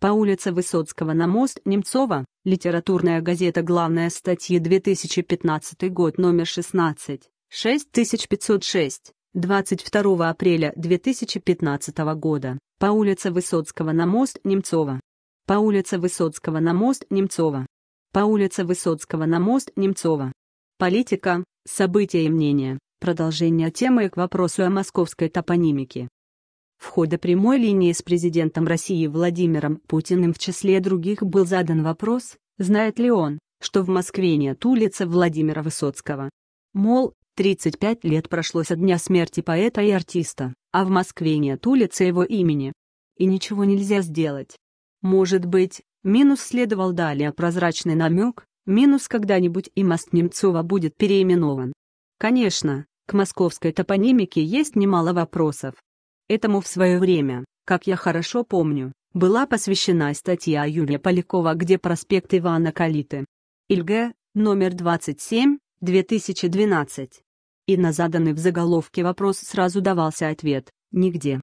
По улице Высоцкого на мост Немцова, литературная газета «Главная статья 2015 год, номер 16, 6506, 22 апреля 2015 года. По улице Высоцкого на мост Немцова. По улице Высоцкого на мост Немцова. По улице Высоцкого на мост Немцова. Политика, события и мнения. Продолжение темы к вопросу о московской топонимике. В ходе прямой линии с президентом России Владимиром Путиным в числе других был задан вопрос, знает ли он, что в Москве нет улицы Владимира Высоцкого. Мол, 35 лет прошло со дня смерти поэта и артиста, а в Москве нет улицы его имени. И ничего нельзя сделать. Может быть, минус следовал далее прозрачный намек, минус когда-нибудь и мост Немцова будет переименован. Конечно, к московской топонимике есть немало вопросов, Этому в свое время, как я хорошо помню, была посвящена статья Юрия Полякова «Где проспект Ивана Калиты?» Ильг, номер 27, 2012. И на заданный в заголовке вопрос сразу давался ответ «Нигде».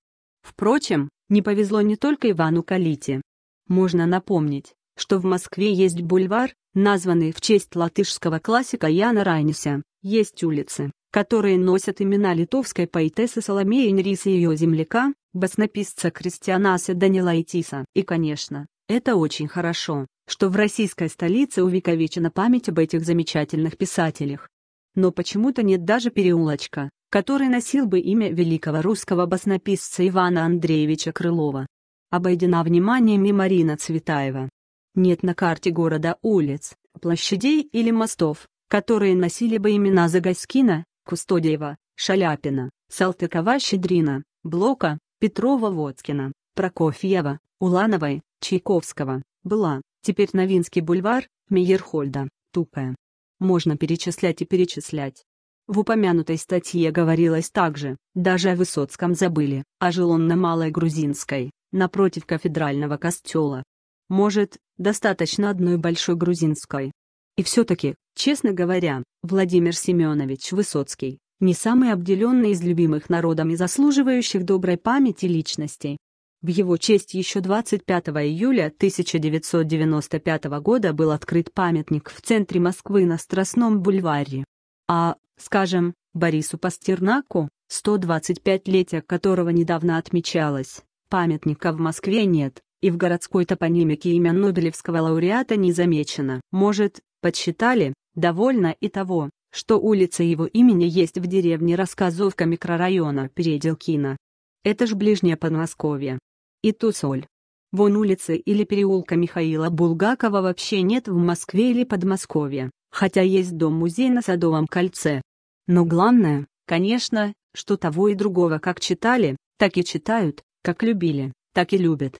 Впрочем, не повезло не только Ивану Калите. Можно напомнить, что в Москве есть бульвар, названный в честь латышского классика Яна Райниса, есть улицы, которые носят имена литовской поэтессы Соломеи Нрис и ее земляка, баснописца Кристианаса Данила Итиса. И, конечно, это очень хорошо, что в российской столице увековечена память об этих замечательных писателях. Но почему-то нет даже переулочка, который носил бы имя великого русского баснописца Ивана Андреевича Крылова. Обойдена вниманием и Марина Цветаева. Нет на карте города улиц, площадей или мостов, которые носили бы имена Загайскина, Кустодиева, Шаляпина, Салтыкова-Щедрина, Блока, Петрова-Водкина, Прокофьева, Улановой, Чайковского, была, теперь Новинский бульвар, Мейерхольда, Тупая. Можно перечислять и перечислять. В упомянутой статье говорилось также, даже о Высоцком забыли, а жил он на Малой Грузинской, напротив кафедрального костела. Может, достаточно одной большой грузинской, и все-таки, честно говоря, Владимир Семенович Высоцкий – не самый обделенный из любимых народом и заслуживающих доброй памяти личностей. В его честь еще 25 июля 1995 года был открыт памятник в центре Москвы на Страстном бульваре. А, скажем, Борису Пастернаку, 125-летие которого недавно отмечалось, памятника в Москве нет, и в городской топонимике имя Нобелевского лауреата не замечено. Может, Подсчитали, довольно и того, что улица его имени есть в деревне Рассказовка микрорайона Переделкина. Это ж ближнее Подмосковье. И ту соль. Вон улицы или переулка Михаила Булгакова вообще нет в Москве или Подмосковье, хотя есть дом-музей на Садовом кольце. Но главное, конечно, что того и другого как читали, так и читают, как любили, так и любят.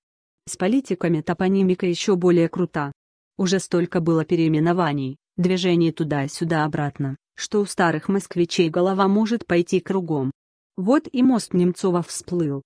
С политиками топонимика еще более крута. Уже столько было переименований, движений туда-сюда-обратно, что у старых москвичей голова может пойти кругом. Вот и мост Немцова всплыл.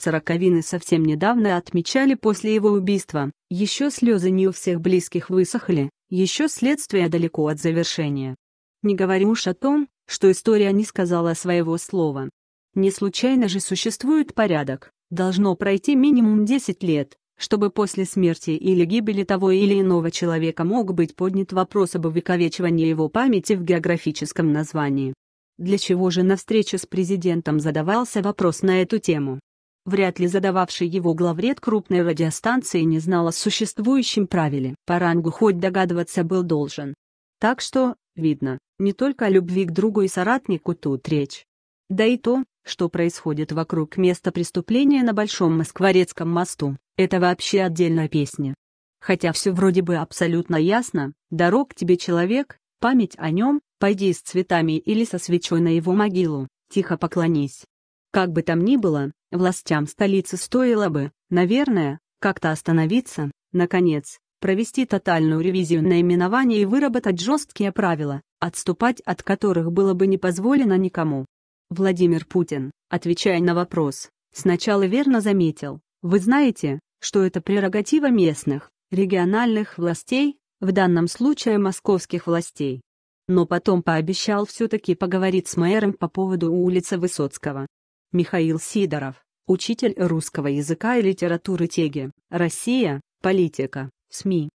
Сороковины совсем недавно отмечали после его убийства, еще слезы не у всех близких высохли, еще следствие далеко от завершения. Не говорю уж о том, что история не сказала своего слова. Не случайно же существует порядок, должно пройти минимум 10 лет, чтобы после смерти или гибели того или иного человека мог быть поднят вопрос об увековечивании его памяти в географическом названии. Для чего же на встрече с президентом задавался вопрос на эту тему? Вряд ли задававший его главред крупной радиостанции не знал о существующем правиле, по рангу хоть догадываться был должен. Так что, видно, не только о любви к другу и соратнику тут речь. Да и то, что происходит вокруг места преступления на Большом Москворецком мосту, это вообще отдельная песня. Хотя все вроде бы абсолютно ясно, дорог тебе человек, память о нем, пойди с цветами или со свечой на его могилу, тихо поклонись. Как бы там ни было, властям столицы стоило бы, наверное, как-то остановиться, наконец, провести тотальную ревизию наименования и выработать жесткие правила, отступать от которых было бы не позволено никому. Владимир Путин, отвечая на вопрос, сначала верно заметил, вы знаете, что это прерогатива местных, региональных властей, в данном случае московских властей. Но потом пообещал все-таки поговорить с мэром по поводу улицы Высоцкого. Михаил Сидоров, учитель русского языка и литературы Теги, Россия, политика, СМИ.